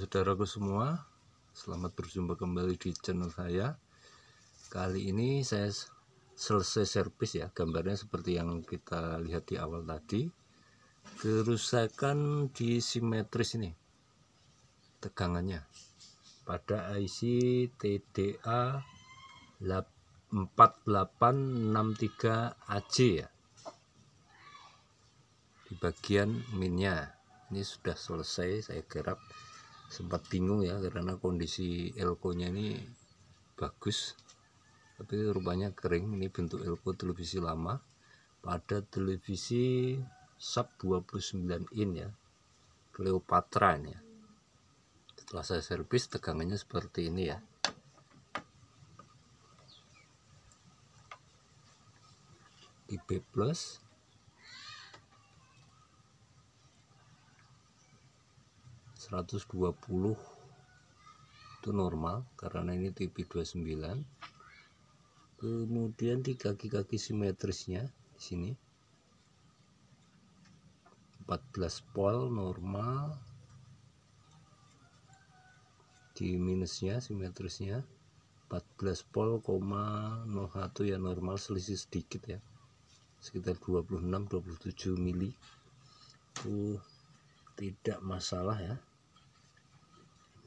saudaraku semua Selamat berjumpa kembali di channel saya Kali ini saya selesai servis ya Gambarnya seperti yang kita lihat di awal tadi Kerusakan di simetris ini Tegangannya Pada IC TDA 4863AJ ya Di bagian minnya Ini sudah selesai saya garap sempat bingung ya karena kondisi elko nya ini bagus tapi rupanya kering ini bentuk elko televisi lama pada televisi sub 29 in ya Cleopatra ini ya setelah saya servis tegangannya seperti ini ya IP plus 120 itu normal karena ini TV 29 kemudian di kaki-kaki simetrisnya di sini 14 pol normal di minusnya simetrisnya 14 pol, 01 ya normal selisih sedikit ya sekitar 26-27 mili itu uh, tidak masalah ya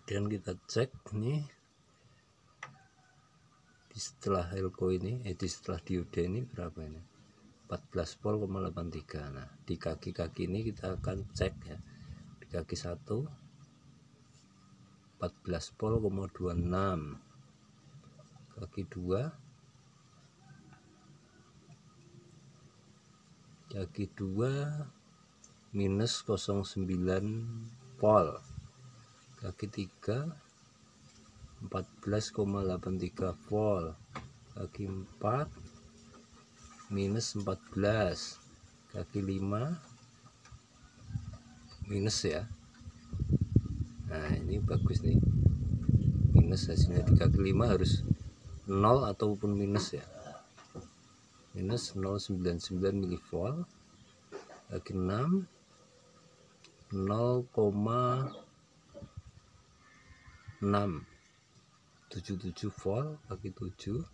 kemudian kita cek ini di setelah elko ini eh di setelah diode ini berapa ini 14 volt 83 nah di kaki-kaki ini kita akan cek ya di kaki 1 14 volt 26 kaki 2 kaki 2 minus 09 volt bagi 3 14,83 volt bagi 4 minus 14 bagi 5 minus ya nah ini bagus nih minus hasilnya 3 kaki 5 harus 0 ataupun minus ya minus 0,99 milivolt bagi 6 0, 6 77 volt bagi 7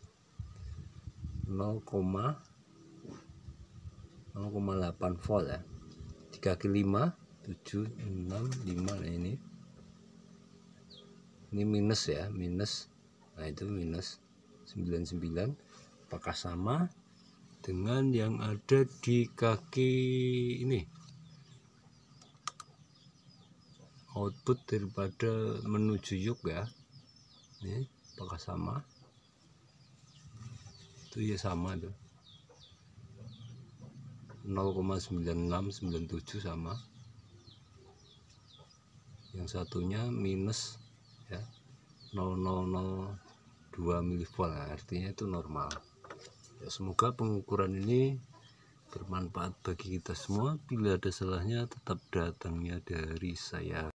0,8 volt ya 3 kaki 5 7 6 5 nah ini ini minus ya minus nah itu minus 99 apakah sama dengan yang ada di kaki ini output daripada menuju yuk ya ini apakah sama itu ya sama tuh 0,9697 sama yang satunya minus ya 0002 milivolt nah, artinya itu normal ya, semoga pengukuran ini bermanfaat bagi kita semua bila ada salahnya tetap datangnya dari saya